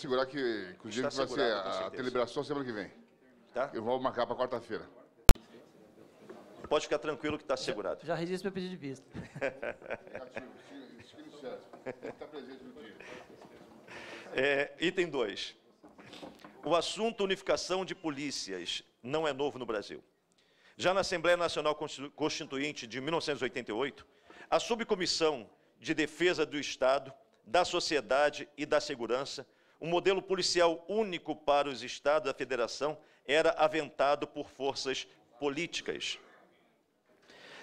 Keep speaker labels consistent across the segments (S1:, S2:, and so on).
S1: Segurar que, inclusive, o dia que vai ser a deliberação é semana que vem. Tá? Eu vou marcar para quarta-feira. Pode ficar tranquilo que está segurado. Já, já registro meu pedido de vista. Tá é, item 2. O assunto unificação de polícias não é novo no Brasil. Já na Assembleia Nacional Constituinte de 1988, a Subcomissão de Defesa do Estado, da Sociedade e da Segurança um modelo policial único para os estados da federação era aventado por forças políticas.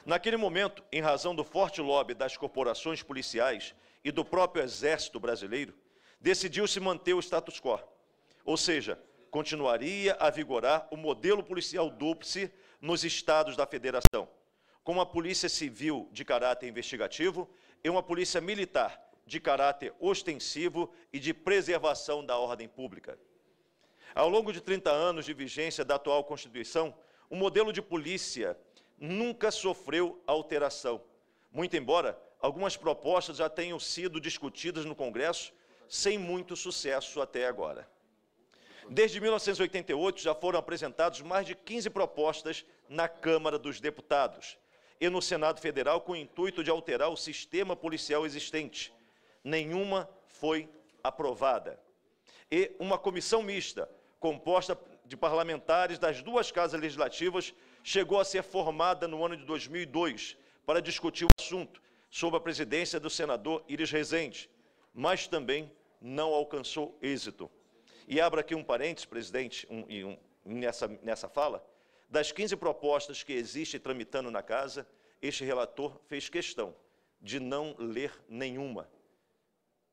S1: Naquele momento, em razão do forte lobby das corporações policiais e do próprio exército brasileiro, decidiu-se manter o status quo, ou seja, continuaria a vigorar o modelo policial dúplice nos estados da federação, com uma polícia civil de caráter investigativo e uma polícia militar de caráter ostensivo e de preservação da ordem pública. Ao longo de 30 anos de vigência da atual Constituição, o modelo de polícia nunca sofreu alteração. Muito embora algumas propostas já tenham sido discutidas no Congresso, sem muito sucesso até agora. Desde 1988 já foram apresentadas mais de 15 propostas na Câmara dos Deputados e no Senado Federal com o intuito de alterar o sistema policial existente, nenhuma foi aprovada. E uma comissão mista, composta de parlamentares das duas casas legislativas, chegou a ser formada no ano de 2002 para discutir o assunto, sob a presidência do senador Iris Rezende, mas também não alcançou êxito. E abro aqui um parênteses, presidente, um, um, nessa, nessa fala. Das 15 propostas que existem tramitando na casa, este relator fez questão de não ler nenhuma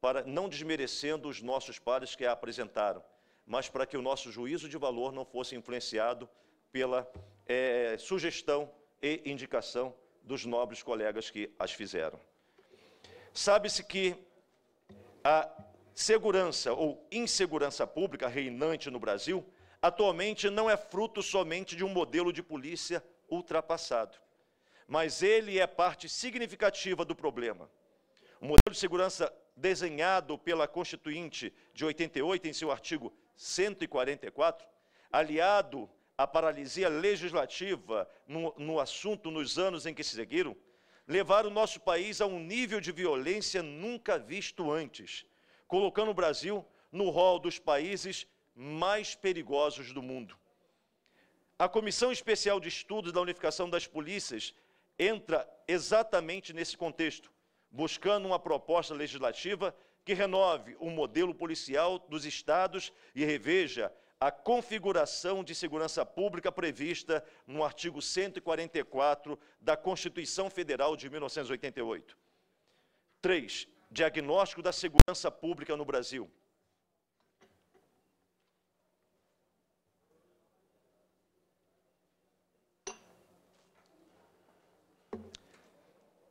S1: para não desmerecendo os nossos pares que a apresentaram, mas para que o nosso juízo de valor não fosse influenciado pela é, sugestão e indicação dos nobres colegas que as fizeram. Sabe-se que a segurança ou insegurança pública reinante no Brasil atualmente não é fruto somente de um modelo de polícia ultrapassado, mas ele é parte significativa do problema o modelo de segurança desenhado pela Constituinte de 88, em seu artigo 144, aliado à paralisia legislativa no, no assunto nos anos em que se seguiram, levaram o nosso país a um nível de violência nunca visto antes, colocando o Brasil no rol dos países mais perigosos do mundo. A Comissão Especial de Estudos da Unificação das Polícias entra exatamente nesse contexto, buscando uma proposta legislativa que renove o modelo policial dos estados e reveja a configuração de segurança pública prevista no artigo 144 da Constituição Federal de 1988. 3. Diagnóstico da segurança pública no Brasil.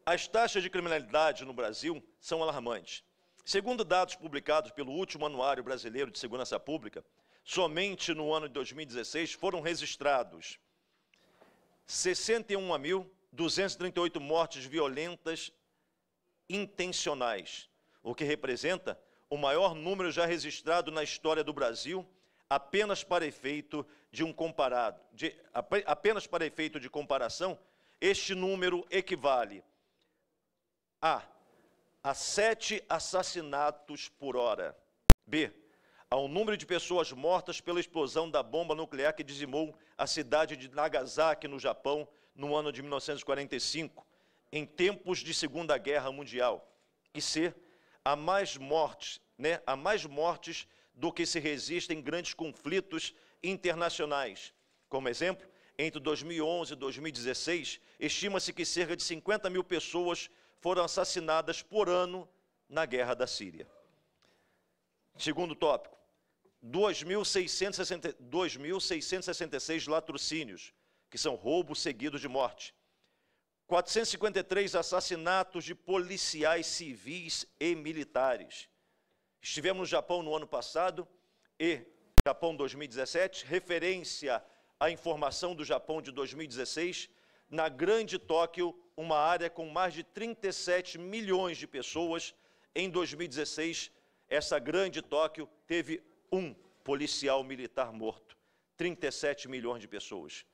S1: As taxas de criminalidade no Brasil são alarmantes. Segundo dados publicados pelo último Anuário Brasileiro de Segurança Pública, somente no ano de 2016 foram registrados 61.238 mortes violentas intencionais, o que representa o maior número já registrado na história do Brasil, apenas para efeito de um comparado, de, apenas para efeito de comparação, este número equivale a. A sete assassinatos por hora. B. Ao número de pessoas mortas pela explosão da bomba nuclear que dizimou a cidade de Nagasaki, no Japão, no ano de 1945, em tempos de Segunda Guerra Mundial. E C. Há mais mortes, né? a mais mortes do que se resistem grandes conflitos internacionais. Como exemplo, entre 2011 e 2016, estima-se que cerca de 50 mil pessoas foram assassinadas por ano na guerra da Síria. Segundo tópico, 2.666 latrocínios, que são roubos seguidos de morte. 453 assassinatos de policiais civis e militares. Estivemos no Japão no ano passado e Japão 2017, referência à informação do Japão de 2016, na Grande Tóquio, uma área com mais de 37 milhões de pessoas. Em 2016, essa grande Tóquio teve um policial militar morto. 37 milhões de pessoas.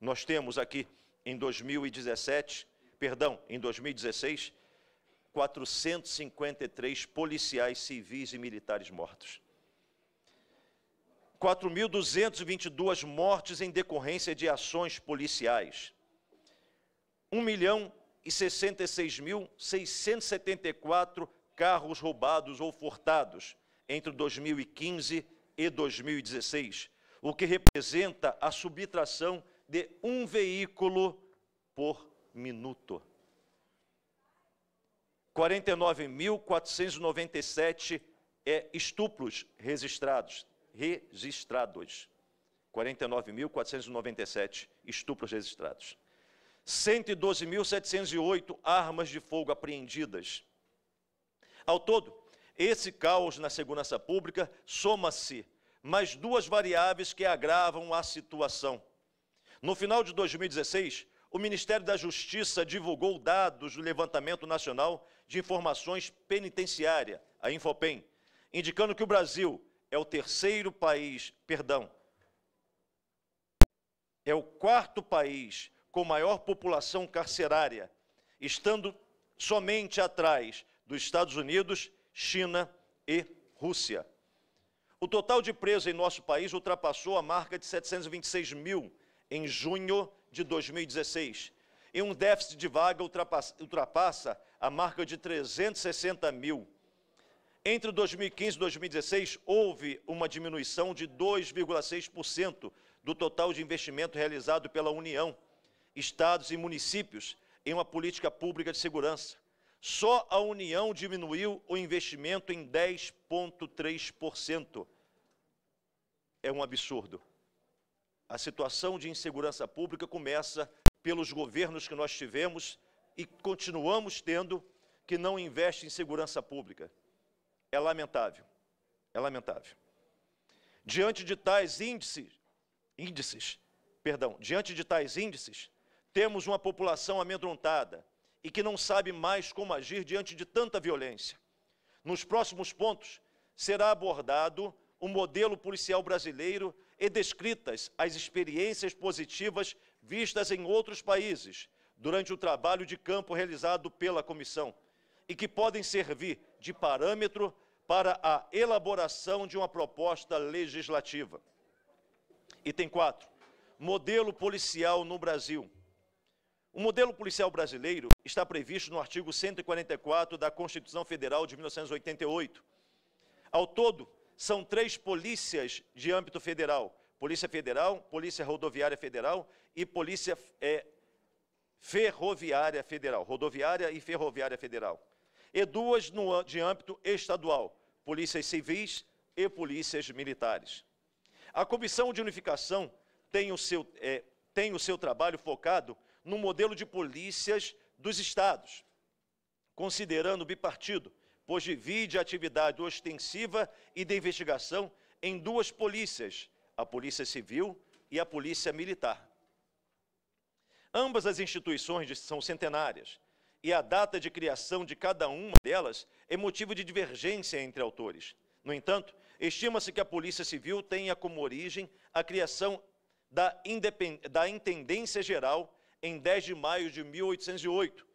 S1: Nós temos aqui em 2017, perdão, em 2016, 453 policiais civis e militares mortos. 4.222 mortes em decorrência de ações policiais. 1 milhão e 66.674 mil carros roubados ou furtados entre 2015 e 2016, o que representa a subtração de um veículo por minuto. 49.497 é, estupros registrados, registrados. 49.497 estupros registrados. 112.708 armas de fogo apreendidas. Ao todo, esse caos na segurança pública soma-se mais duas variáveis que agravam a situação. No final de 2016, o Ministério da Justiça divulgou dados do Levantamento Nacional de Informações Penitenciária, a Infopem, indicando que o Brasil é o terceiro país, perdão, é o quarto país com maior população carcerária, estando somente atrás dos Estados Unidos, China e Rússia. O total de presos em nosso país ultrapassou a marca de 726 mil em junho de 2016. E um déficit de vaga ultrapassa, ultrapassa a marca de 360 mil. Entre 2015 e 2016, houve uma diminuição de 2,6% do total de investimento realizado pela União estados e municípios em uma política pública de segurança. Só a União diminuiu o investimento em 10,3%. É um absurdo. A situação de insegurança pública começa pelos governos que nós tivemos e continuamos tendo que não investem em segurança pública. É lamentável. É lamentável. Diante de tais índices, índices, perdão, diante de tais índices, temos uma população amedrontada e que não sabe mais como agir diante de tanta violência. Nos próximos pontos, será abordado o modelo policial brasileiro e descritas as experiências positivas vistas em outros países durante o trabalho de campo realizado pela comissão e que podem servir de parâmetro para a elaboração de uma proposta legislativa. Item 4. Modelo policial no Brasil. O modelo policial brasileiro está previsto no artigo 144 da Constituição Federal de 1988. Ao todo, são três polícias de âmbito federal: Polícia Federal, Polícia Rodoviária Federal e Polícia é, Ferroviária Federal, Rodoviária e Ferroviária Federal. E duas no, de âmbito estadual: Polícias Civis e Polícias Militares. A Comissão de Unificação tem o seu, é, tem o seu trabalho focado no modelo de polícias dos estados, considerando bipartido, pois divide a atividade ostensiva e de investigação em duas polícias, a Polícia Civil e a Polícia Militar. Ambas as instituições são centenárias e a data de criação de cada uma delas é motivo de divergência entre autores. No entanto, estima-se que a Polícia Civil tenha como origem a criação da, da Intendência Geral em 10 de maio de 1808,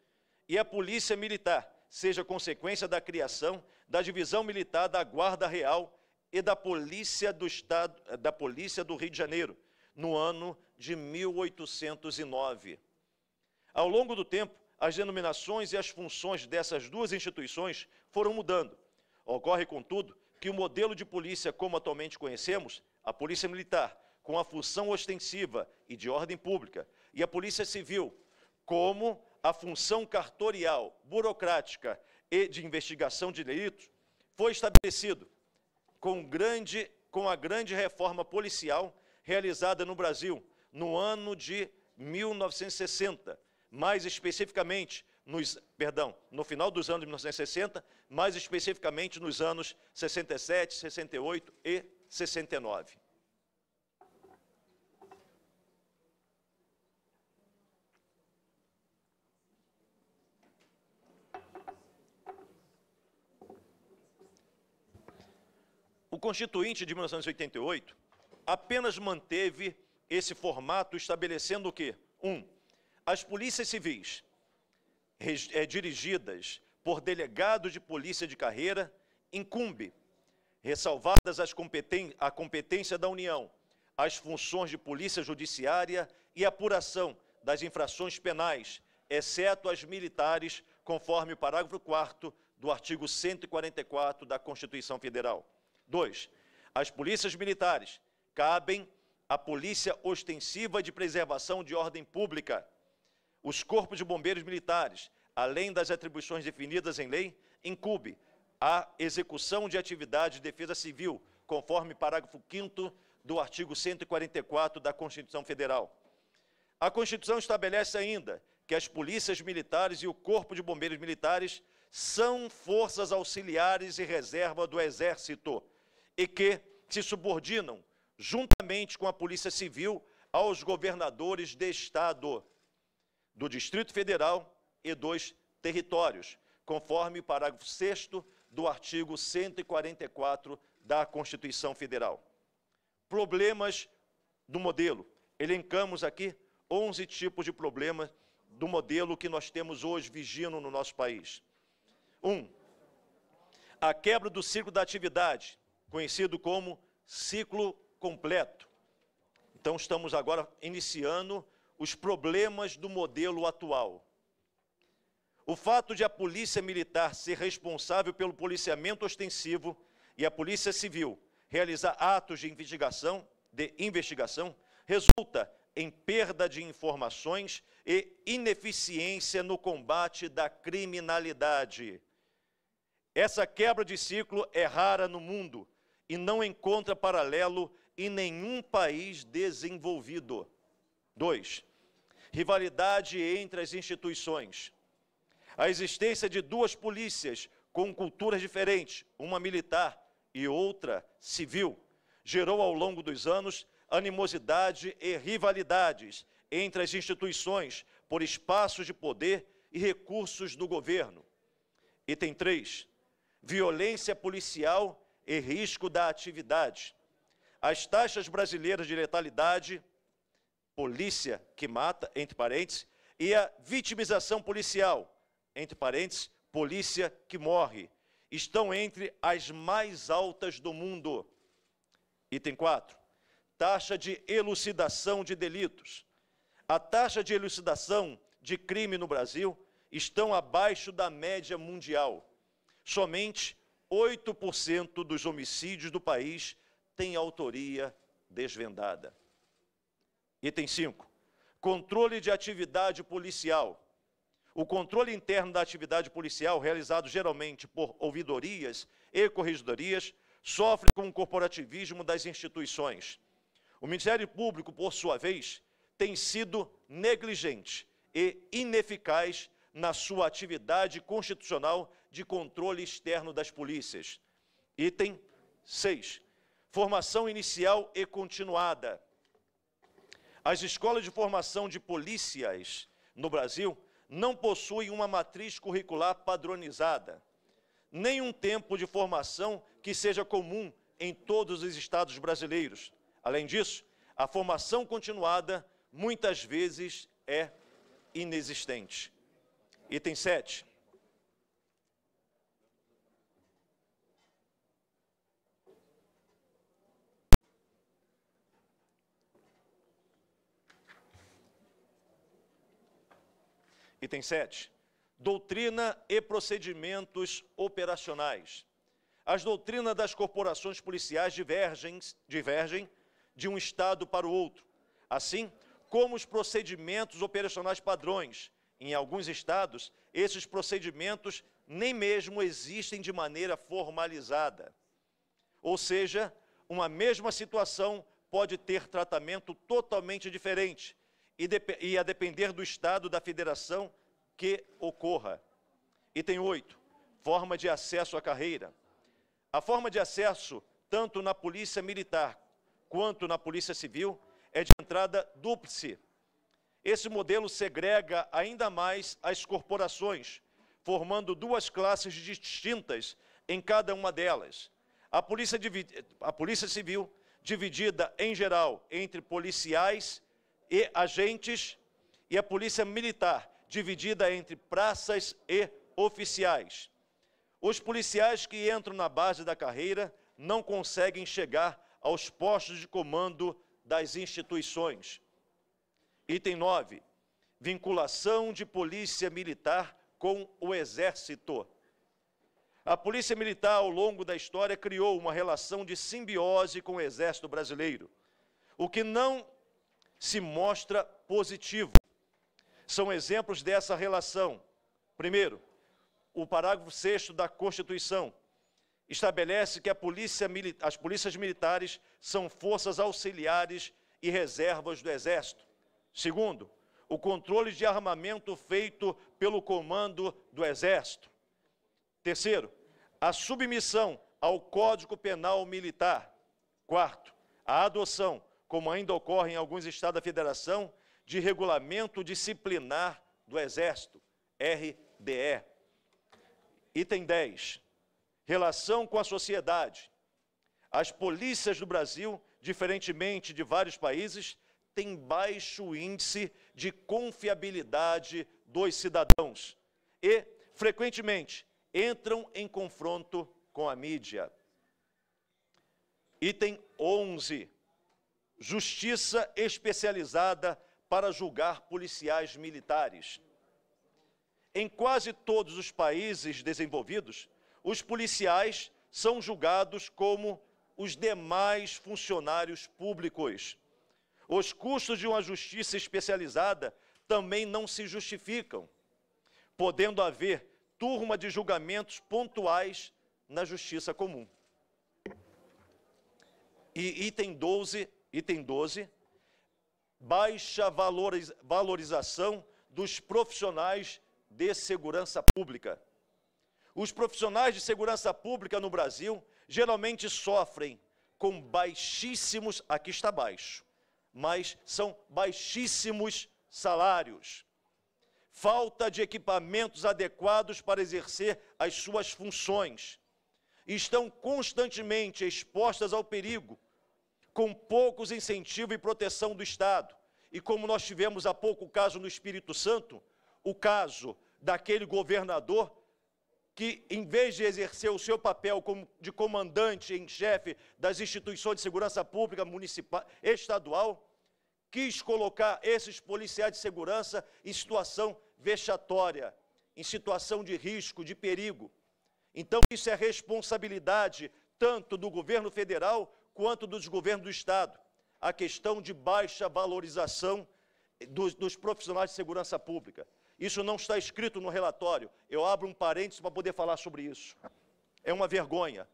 S1: e a Polícia Militar seja consequência da criação da Divisão Militar da Guarda Real e da Polícia do Estado, da Polícia do Rio de Janeiro, no ano de 1809. Ao longo do tempo, as denominações e as funções dessas duas instituições foram mudando. Ocorre, contudo, que o modelo de polícia como atualmente conhecemos, a polícia militar, com a função ostensiva e de ordem pública, e a Polícia Civil, como a função cartorial, burocrática e de investigação de delitos, foi estabelecido com, grande, com a grande reforma policial realizada no Brasil no ano de 1960, mais especificamente nos, perdão, no final dos anos de 1960, mais especificamente nos anos 67, 68 e 69. O Constituinte de 1988 apenas manteve esse formato estabelecendo o quê? Um, as polícias civis é, dirigidas por delegado de polícia de carreira incumbe, ressalvadas as competen a competência da União, as funções de polícia judiciária e apuração das infrações penais, exceto as militares, conforme o parágrafo 4 do artigo 144 da Constituição Federal. Dois, as polícias militares cabem à Polícia Ostensiva de Preservação de Ordem Pública, os corpos de bombeiros militares, além das atribuições definidas em lei, incube a execução de atividades de defesa civil, conforme parágrafo 5 do artigo 144 da Constituição Federal. A Constituição estabelece ainda que as polícias militares e o Corpo de Bombeiros Militares são forças auxiliares e reserva do Exército, e que se subordinam, juntamente com a Polícia Civil, aos governadores de Estado, do Distrito Federal e dos territórios, conforme o parágrafo 6 do artigo 144 da Constituição Federal. Problemas do modelo. Elencamos aqui 11 tipos de problemas do modelo que nós temos hoje vigindo no nosso país. 1. Um, a quebra do ciclo da atividade, conhecido como ciclo completo. Então, estamos agora iniciando os problemas do modelo atual. O fato de a polícia militar ser responsável pelo policiamento ostensivo e a polícia civil realizar atos de investigação, de investigação resulta em perda de informações e ineficiência no combate da criminalidade. Essa quebra de ciclo é rara no mundo e não encontra paralelo em nenhum país desenvolvido. 2. Rivalidade entre as instituições. A existência de duas polícias com culturas diferentes, uma militar e outra civil, gerou ao longo dos anos animosidade e rivalidades entre as instituições por espaços de poder e recursos do governo. Item 3. Violência policial e risco da atividade. As taxas brasileiras de letalidade, polícia que mata, entre parênteses, e a vitimização policial, entre parênteses, polícia que morre, estão entre as mais altas do mundo. Item 4. Taxa de elucidação de delitos. A taxa de elucidação de crime no Brasil estão abaixo da média mundial. Somente 8% dos homicídios do país têm autoria desvendada. Item 5. Controle de atividade policial. O controle interno da atividade policial, realizado geralmente por ouvidorias e corregidorias sofre com o corporativismo das instituições. O Ministério Público, por sua vez, tem sido negligente e ineficaz na sua atividade constitucional de controle externo das polícias. Item 6. Formação inicial e continuada. As escolas de formação de polícias no Brasil não possuem uma matriz curricular padronizada, nem um tempo de formação que seja comum em todos os estados brasileiros. Além disso, a formação continuada muitas vezes é inexistente. Item 7. Item 7. Doutrina e procedimentos operacionais. As doutrinas das corporações policiais divergem, divergem de um Estado para o outro, assim como os procedimentos operacionais padrões. Em alguns Estados, esses procedimentos nem mesmo existem de maneira formalizada. Ou seja, uma mesma situação pode ter tratamento totalmente diferente, e, e a depender do Estado da federação que ocorra. Item 8. Forma de acesso à carreira. A forma de acesso, tanto na Polícia Militar quanto na Polícia Civil, é de entrada dúplice. Esse modelo segrega ainda mais as corporações, formando duas classes distintas em cada uma delas. A polícia, a polícia, Civil, dividida em geral entre policiais e agentes e a polícia militar, dividida entre praças e oficiais. Os policiais que entram na base da carreira não conseguem chegar aos postos de comando das instituições. Item 9. Vinculação de polícia militar com o exército. A polícia militar, ao longo da história, criou uma relação de simbiose com o exército brasileiro, o que não se mostra positivo. São exemplos dessa relação. Primeiro, o parágrafo 6 da Constituição estabelece que polícia, as polícias militares são forças auxiliares e reservas do Exército. Segundo, o controle de armamento feito pelo comando do Exército. Terceiro, a submissão ao Código Penal Militar. Quarto, a adoção como ainda ocorre em alguns estados da federação, de regulamento disciplinar do Exército, RDE. Item 10. Relação com a sociedade. As polícias do Brasil, diferentemente de vários países, têm baixo índice de confiabilidade dos cidadãos e, frequentemente, entram em confronto com a mídia. Item 11 justiça especializada para julgar policiais militares. Em quase todos os países desenvolvidos, os policiais são julgados como os demais funcionários públicos. Os custos de uma justiça especializada também não se justificam, podendo haver turma de julgamentos pontuais na justiça comum. E item 12 Item 12. Baixa valorização dos profissionais de segurança pública. Os profissionais de segurança pública no Brasil geralmente sofrem com baixíssimos, aqui está baixo, mas são baixíssimos salários. Falta de equipamentos adequados para exercer as suas funções. Estão constantemente expostas ao perigo com poucos incentivos e proteção do Estado. E como nós tivemos há pouco o caso no Espírito Santo, o caso daquele governador que, em vez de exercer o seu papel de comandante em chefe das instituições de segurança pública municipal, estadual, quis colocar esses policiais de segurança em situação vexatória, em situação de risco, de perigo. Então, isso é responsabilidade tanto do governo federal quanto dos governos do Estado, a questão de baixa valorização dos, dos profissionais de segurança pública. Isso não está escrito no relatório. Eu abro um parênteses para poder falar sobre isso. É uma vergonha.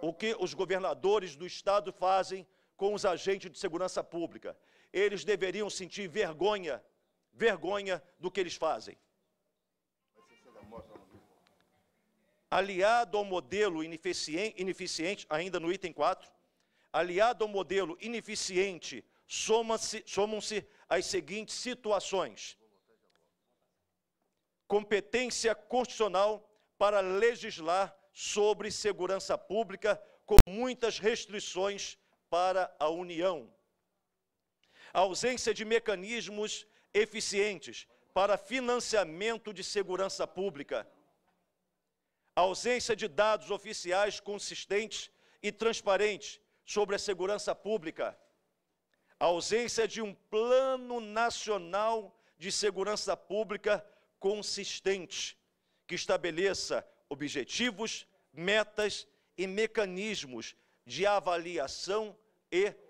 S1: O que os governadores do Estado fazem com os agentes de segurança pública. Eles deveriam sentir vergonha, vergonha do que eles fazem. Aliado ao modelo ineficiente, ainda no item 4, aliado ao modelo ineficiente, somam-se somam -se as seguintes situações: competência constitucional para legislar sobre segurança pública, com muitas restrições para a União. A ausência de mecanismos eficientes para financiamento de segurança pública. A ausência de dados oficiais consistentes e transparentes sobre a segurança pública, a ausência de um plano nacional de segurança pública consistente, que estabeleça objetivos, metas e mecanismos de avaliação e